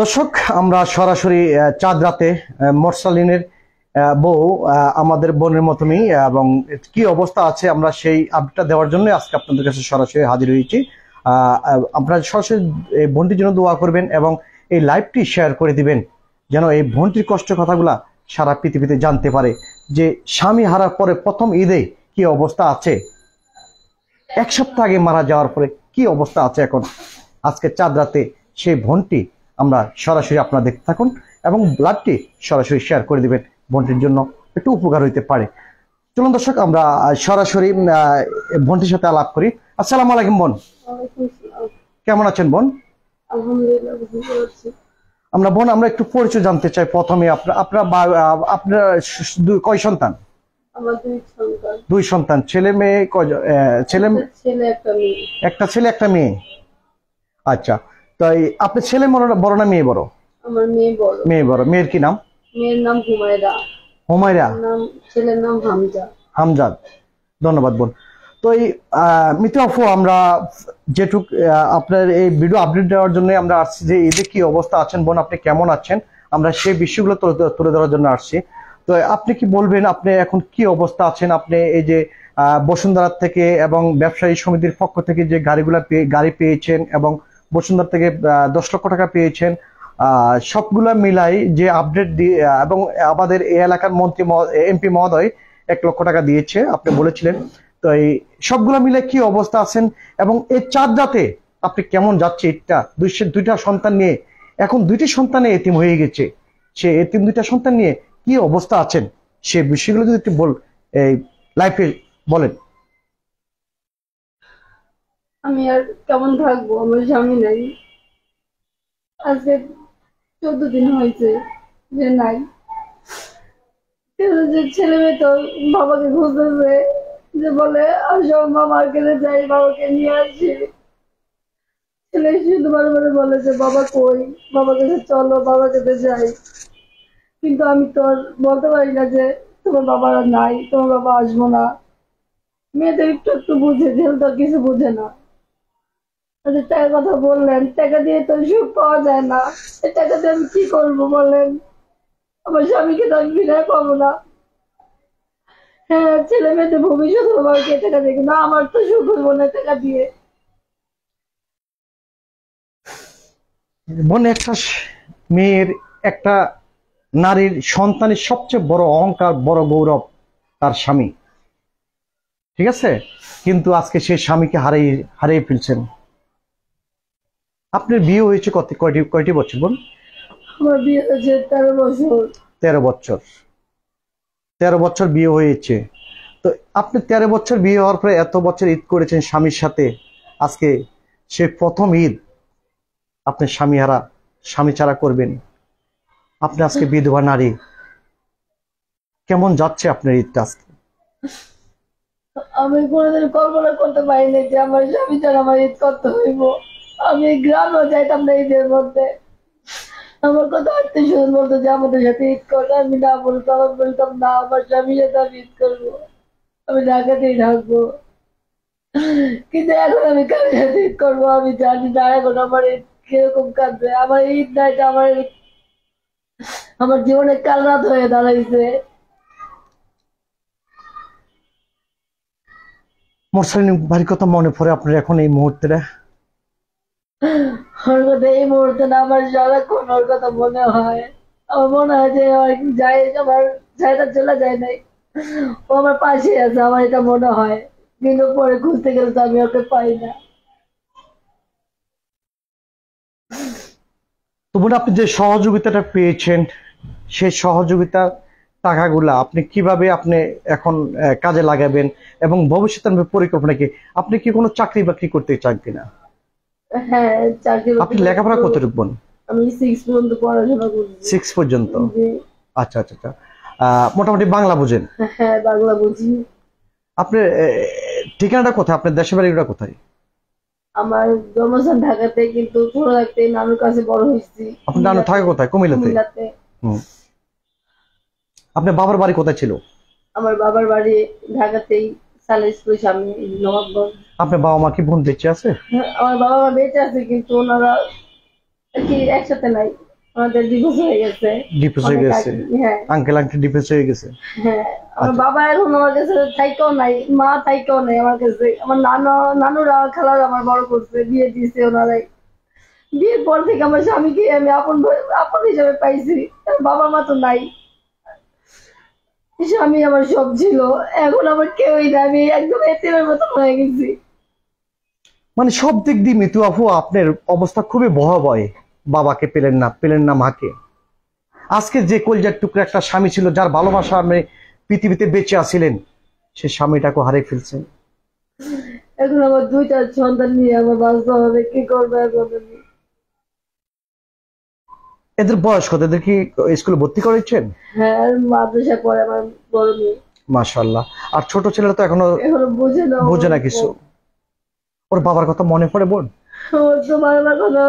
দর্শক আমরা সরাসরি চাঁদ রাতে মোরসালিনের বউ আমাদের বোনের মতনই এবং কি অবস্থা আছে আমরা সেই আপডেটটা দেওয়ার জন্য আজকে আপনাদের কাছে সরাসরি হাজির হয়েছি আপনারা সরাসরি এই বোনটির জন্য দোয়া করবেন এবং এই লাইভটি শেয়ার করে দিবেন যেন এই বোনটির কষ্ট কথাগুলা সারা পৃথিবীতে জানতে পারে যে স্বামী হারার পরে প্রথম ঈদে কি অবস্থা আছে এক সপ্তাহ আগে মারা যাওয়ার পরে কি অবস্থা আছে এখন আজকে চাঁদ রাতে সেই ভনটি আমরা সরাসরি আপনারা দেখতে থাকুন এবং ব্লাডটি সরাসরি শেয়ার করে দেবেন ভনটির জন্য একটু উপকার হইতে পারে চলুন দর্শক আমরা সরাসরি বোনটির সাথে আলাপ করি আসসালাম আলাইকুম বোন কেমন আছেন বোন আমরা বোন আমরা একটু পরিচয় জানতে চাই প্রথমে আপনার আপনার আপনার কয় সন্তান দুই সন্তান ছেলে মেয়ে ছেলে একটা ছেলে একটা মেয়ে আচ্ছা তাই আপনি ছেলে বড় না মেয়ে বড় আমার মেয়ে বড় মেয়ে বড় মেয়ের কি নাম মেয়ের নাম হুমায়রা হুমায়রা নাম ছেলের নাম হামজা হামজাদ ধন্যবাদ বোন তো এই মিত্র আফু আমরা যেটুক আপনার এই ভিডিও আপডেট দেওয়ার জন্য আমরা আসছি যে এদের কি অবস্থা আছেন বোন আপনি কেমন আছেন আমরা সেই বিষয়গুলো তুলে ধরার জন্য আসছি তো আপনি কি বলবেন আপনি এখন কি অবস্থা আছেন আপনি এই যে বসুন্ধরার থেকে এবং ব্যবসায়ী সমিতির পক্ষ থেকে যে গাড়িগুলো গাড়ি পেয়েছেন এবং বসুন্ধর থেকে দশ লক্ষ টাকা পেয়েছেন সবগুলা মিলাই যে আপডেট দিয়ে এবং আমাদের এই এলাকার মন্ত্রী এমপি মহোদয় এক লক্ষ টাকা দিয়েছে আপনি বলেছিলেন তো এই সবগুলো মিলে কি অবস্থা আছেন এবং এই চার জাতে আপনি কেমন যাচ্ছে এটা দুইটা সন্তান নিয়ে এখন দুইটি সন্তানে এতিম হয়ে গেছে সে এতিম দুইটা সন্তান নিয়ে কি অবস্থা আছেন সে বিষয়গুলো যদি একটু বল এই লাইফে বলেন আমি আর কেমন থাকবো আমার স্বামী নাই আজকে চোদ্দ দিন হয়েছে যে নাই যে ছেলে মেয়ে তো বাবাকে খুঁজতেছে যে বলে আসো মামার কাছে যাই বাবাকে নিয়ে আসি ছেলে শুধু বারে বলে যে বাবা কই বাবা কাছে চলো বাবা কেটে যাই কিন্তু আমি তো বলতে পারি না যে তোমার বাবা নাই তোমার বাবা আসবো না মেয়েদের একটু একটু বুঝে ছেলে তো কিছু বুঝে না হাজার টাকার কথা বললেন টাকা দিয়ে তো সুখ পাওয়া যায় না টাকা দিয়ে আমি কি করবো বলেন আমার স্বামীকে তো আমি পাবো না হ্যাঁ ছেলে মেয়েদের ভবিষ্যৎ কে টাকা না আমার তো সুখ না টাকা দিয়ে একটা মেয়ের একটা নারীর সন্তানের সবচেয়ে বড় অহংকার বড় গৌরব তার স্বামী ঠিক আছে কিন্তু আজকে সে স্বামীকে হারিয়ে হারিয়ে ফেলছেন আপনার বিয়ে হয়েছে কত কয়টি কয়টি বছর বলুন আমার বিয়ে হয়েছে তেরো বছর তেরো বছর তেরো বছর বিয়ে হয়েছে তো আপনি তেরো বছর বিয়ে হওয়ার পরে এত বছর ঈদ করেছেন স্বামীর সাথে আজকে সে প্রথম ঈদ আপনি স্বামী হারা স্বামী ছাড়া করবেন আপনি আজকে বিধবা নারী কেমন যাচ্ছে আপনার ঈদটা আজকে আমি কোনোদিন কল্পনা করতে পারিনি যে আমার স্বামী ছাড়া আমার ঈদ করতে হইব আমি গ্রামে যাইতাম না ঈদের মধ্যে আমার কথা আত্মীয় স্বজন বলতো যে আমাদের সাথে ঈদ করলে আমি না বলতাম আমি বলতাম না আমার স্বামীর সাথে আমি ঈদ করবো আমি ঢাকাতেই থাকবো কিন্তু এখন আমি কার সাথে ঈদ করবো আমি জানি না এখন আমার ঈদ কিরকম কাঁদবে আমার ঈদ নাইটা আমার আমার জীবনে কাল রাত হয়ে দাঁড়াইছে মোরসালিন বাড়ির কথা মনে পড়ে আপনার এখন এই মুহূর্তে ওর কথা এই মুহূর্তে না আমার সারাক্ষণ ওর কথা মনে হয় আমার মনে হয় যে যাই আমার চাহিদা চলে যায় নাই ও আমার পাশে আছে আমার এটা মনে হয় কিন্তু পরে খুঁজতে গেলে তো আমি ওকে পাই না তো আপনি যে সহযোগিতাটা পেয়েছেন সেই সহযোগিতা টাকাগুলা আপনি কিভাবে আপনি এখন কাজে লাগাবেন এবং ভবিষ্যতের পরিকল্পনা কি আপনি কি কোনো চাকরি বাকরি করতে চান কিনা হ্যাঁ আপনি লেখাপড়া কতটুকু বোন আমি 6 পর্যন্ত পড়াশোনা করছি 6 পর্যন্ত আচ্ছা আচ্ছা আচ্ছা মোটামুটি বাংলা বুঝেন হ্যাঁ বাংলা বুঝি আপনার ঠিকানাটা কোথায় আপনার দেশের বাড়িটা কোথায় আমার জন্মস্থান ঢাকাতে কিন্তু ছোট থাকতে নানুর কাছে বড় হয়েছি আপনার নানু থাকে কোথায় কুমিল্লাতে আপনার বাবার বাড়ি কোথায় ছিল আমার বাবার বাড়ি ঢাকাতেই সালেসপুর সামনে নবাবগঞ্জ আপনার বাবা মা কি বোন বেঁচে আছে আমার বাবা মা বেঁচে আছে কিন্তু ওনারা কি একসাথে নাই আমাদের ডিভোর্স হয়ে গেছে ডিভোর্স হয়ে গেছে হ্যাঁ আঙ্কেল আন্টি ডিভোর্স হয়ে গেছে হ্যাঁ আমার আচ্ছা। বাবা কাছে নাই মা নাই আমার কাছে আমার নানুরা খালার আমার বড় করছে বিয়ে দিয়েছে ওনারাই বিয়ের পর থেকে আমার স্বামীকে আমি আপন আপন হিসেবে পাইছি তার বাবা মা তো নাই স্বামী আমার সব ছিল এখন আমার কেউই না আমি একদম এতে মতন হয়ে গেছি মানে সব দিক দিয়ে মিতু আপু আপনার অবস্থা খুবই ভয়াবয় বাবাকে পেলেন না পেলেন না মাকে আজকে যে কলজার টুকরা একটা স্বামী ছিল যার ভালোবাসা আপনি পৃথিবীতে বেঁচে আসিলেন সে স্বামীটাকে হারে ফেলছেন এখন আমার দুইটা সন্তান নিয়ে আমার বাঁচতে হবে কি করবে এদের বয়স কত এদের কি স্কুলে ভর্তি করেছেন হ্যাঁ মাদ্রাসা পড়ে আমার বড় মেয়ে মাশাআল্লাহ আর ছোট ছেলেরা তো এখনো এখনো বোঝে না বোঝে না কিছু ওর বাবার কথা মনে পড়ে বোন তোমার কথা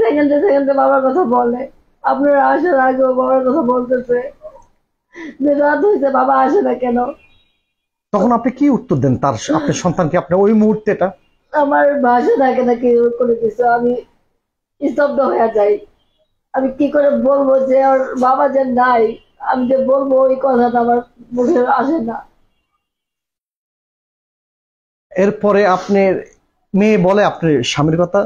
সেকেন্ডে সেকেন্ডে বাবার কথা বলে আপনার আসার আগে বাবার কথা বলতেছে যে রাত হয়েছে বাবা আসে না কেন তখন আপনি কি উত্তর দেন তার আপনার সন্তানকে আপনি ওই মুহূর্তেটা আমার ভাষা থাকে না কেউ কোনো কিছু আমি স্তব্ধ হয়ে যাই আমি কি করে বলবো যে ওর বাবা যে নাই আমি যে বলবো ওই কথাটা আমার মুখে আসে না এরপরে আপনি মেয়ে বলে আপনার স্বামীর কথা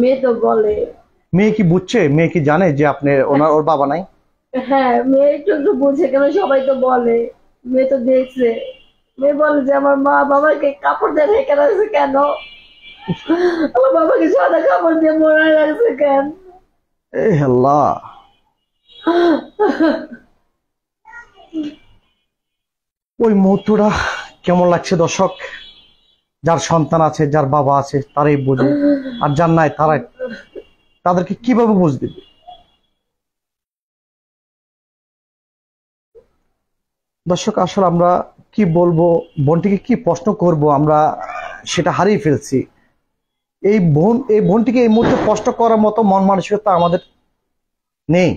মেয়ে তো বলে মেয়ে কি বুঝছে মেয়ে কি জানে যে আপনি ওনার ওর বাবা নাই হ্যাঁ মেয়ে একটু একটু বুঝে কেন সবাই তো বলে মেয়ে তো দেখছে মেয়ে বলে যে আমার মা বাবাকে কাপড় দিয়ে ঢেকে রাখছে কেন আমার বাবাকে সাদা কাপড় দিয়ে মোড়া রাখছে কেন এ হেল্লা ওই মুহূর্তটা কেমন লাগছে দর্শক যার সন্তান আছে যার বাবা আছে তারাই বুঝবে আর যার নাই তারাই তাদেরকে কিভাবে বুঝ দেবে দর্শক আসলে আমরা কি বলবো বোনটিকে কি প্রশ্ন করব আমরা সেটা হারিয়ে ফেলছি এই বোন এই বোনটিকে এই মুহূর্তে প্রশ্ন করার মতো মন মানসিকতা আমাদের নেই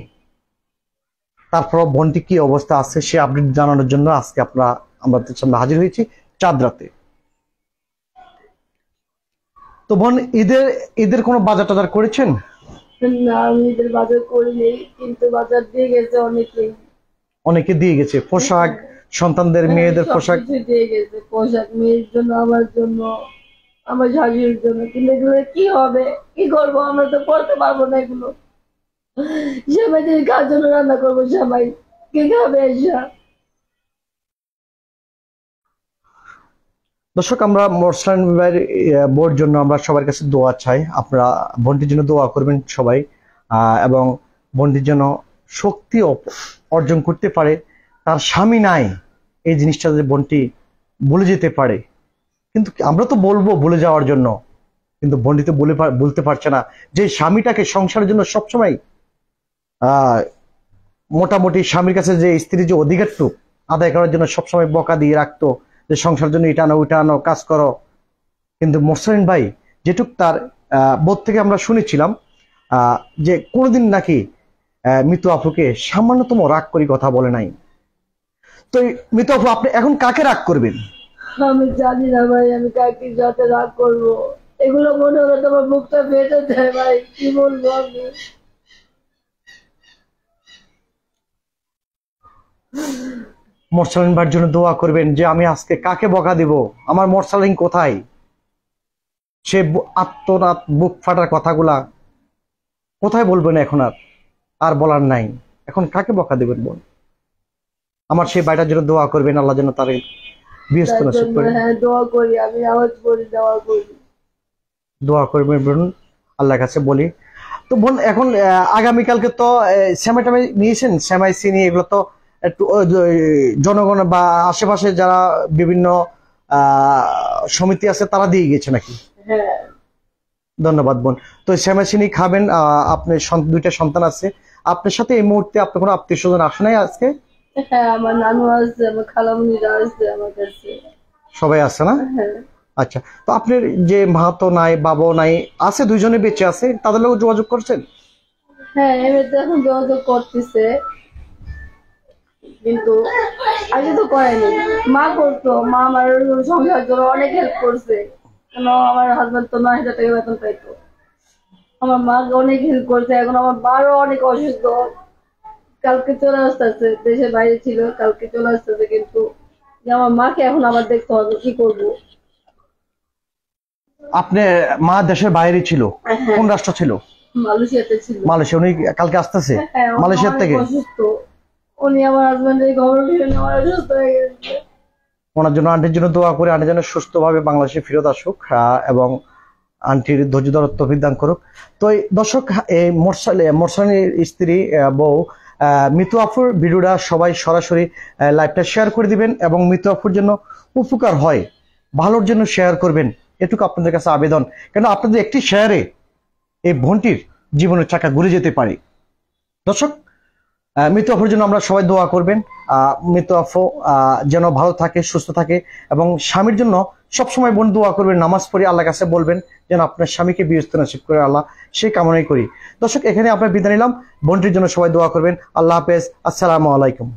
তারপর বোনটি কি অবস্থা আছে সে আপডেট জানানোর জন্য আজকে আপনারা আমাদের সামনে হাজির হয়েছি চাঁদ রাতে তো বোন ঈদের ঈদের কোনো বাজার টাজার করেছেন বাজার দিয়ে গেছে অনেকে অনেকে দিয়ে গেছে পোশাক সন্তানদের হ্যাঁ, মেয়েদের পোশাক দিয়ে পোশাক মেয়ের জন্য আমার জন্য আমার জন্য এগুলো কি হবে কি করবো আমরা তো করতে পারবো না এগুলো সবাই তিনি জন্য রান্না করবো সবাই কে খাবে দর্শক আমরা মোরসান বোর জন্য আমরা সবার কাছে দোয়া চাই আপনারা বোনটির জন্য দোয়া করবেন সবাই এবং বন্টির জন্য শক্তি অর্জন করতে পারে তার স্বামী নাই এই জিনিসটা যে বোনটি বলে যেতে পারে কিন্তু আমরা তো বলবো বলে যাওয়ার জন্য কিন্তু বন্ডিতে বলে বলতে পারছে না যে স্বামীটাকে সংসারের জন্য সবসময় মোটামুটি স্বামীর কাছে যে স্ত্রী যে অধিকারটুক আদায় করার জন্য সবসময় বকা দিয়ে রাখতো যে সংসার জন্য এটা আনো ওইটা আনো কাজ করো কিন্তু মোসরিন ভাই যেটুক তার বোধ থেকে আমরা শুনেছিলাম যে কোনোদিন নাকি মিতু আফুকে সামান্যতম রাগ করি কথা বলে নাই তো মৃত আফু আপনি এখন কাকে রাগ করবেন আমি জানি না ভাই আমি কাকে যাতে রাগ করব এগুলো মনে হলো তোমার মুখটা ফেটে দেয় ভাই কি বলবো আমি মোরসালিন ভাইয়ের জন্য দোয়া করবেন যে আমি আজকে কাকে বকা দিব আমার মোরসালিন কোথায় সে আত্মনাথ বুক ফাটার কথাগুলা কোথায় বলবেন এখন আর আর বলার নাই এখন কাকে বকা দেবেন বল আমার সেই বাড়িটার জন্য দোয়া করবেন আল্লাহ যেন তার বৃহস্পতি হ্যাঁ, দোয়া করবেন আল্লাহর কাছে বলি তো বোন এখন আগামীকালকে তো শ্যামাই টামাই নিয়েছেন শ্যামাই সিনি এগুলো তো একটু জনগণ বা আশেপাশে যারা বিভিন্ন সমিতি আছে তারা দিয়ে গেছে নাকি হ্যাঁ। ধন্যবাদ বোন তো শ্যামাসিনী খাবেন আপনি দুইটা সন্তান আছে আপনার সাথে এই মুহূর্তে আপনার কোনো আত্মীয় স্বজন আসে নাই আজকে হ্যাঁ, আছে সবাই আছে না হ্যাঁ। আচ্ছা তো আপনার যে মাহাতো নাই বাবাও নাই আছে দুজনে বেঁচে আছে তাদের লোক যোগাযোগ করছেন হ্যাঁ এবার এখন যোগাযোগ করতেছে কিন্তু আগে তো করেনি মা করতো মা আমার সংসার জন্য অনেক হেল্প করছে কেন আমার হাজব্যান্ড তো নয় হাজার টাকা বেতন পাইতো আমার মা অনেক হেল্প করছে এখন আমার বারো অনেক অসুস্থ কালকে চলে আসতেছে দেশের বাইরে ছিল কালকে চলে আসতেছে কিন্তু আমার মাকে এখন আবার দেখতে হবে কি করব আপনি মা দেশের বাইরে ছিল হ্যাঁ। কোন রাষ্ট্র ছিল মালয়েশিয়াতে ছিল মালয়েশিয়া উনি কালকে আসতেছে হ্যাঁ, মালয়েশিয়া থেকে অসুস্থ উনি আমার হাজবেন্ডের খবর হয়ে গেছে ওনার জন্য আন্টির জন্য দোয়া করে আন্টি যেন সুস্থভাবে বাংলাদেশে ফেরত আসুক হ্যাঁ, এবং আন্টির ধৈর্য ধরার তফিক দান করুক তো দর্শক এই মোরসালে মোরসানির স্ত্রী বউ মৃত আফুর ভিডিওটা সবাই সরাসরি লাইভটা শেয়ার করে দিবেন এবং মৃত আফুর জন্য উপকার হয় ভালোর জন্য শেয়ার করবেন এটুকু আপনাদের কাছে আবেদন কেন আপনাদের একটি শেয়ারে এই বোনটির জীবনের চাকা ঘুরে যেতে পারে দর্শক মৃত আফুর জন্য আমরা সবাই দোয়া করবেন মৃত আফু যেন ভালো থাকে সুস্থ থাকে এবং স্বামীর জন্য সবসময় বোন দোয়া করবেন নামাজ পড়ে আল্লাহ কাছে বলবেন যেন আপনার স্বামীকে বিরস্ত নাসিব করে আল্লাহ সেই কামনাই করি দর্শক এখানে আপনার বিদায় নিলাম বোনটির জন্য সবাই দোয়া করবেন আল্লাহ হাফেজ আসসালামু আলাইকুম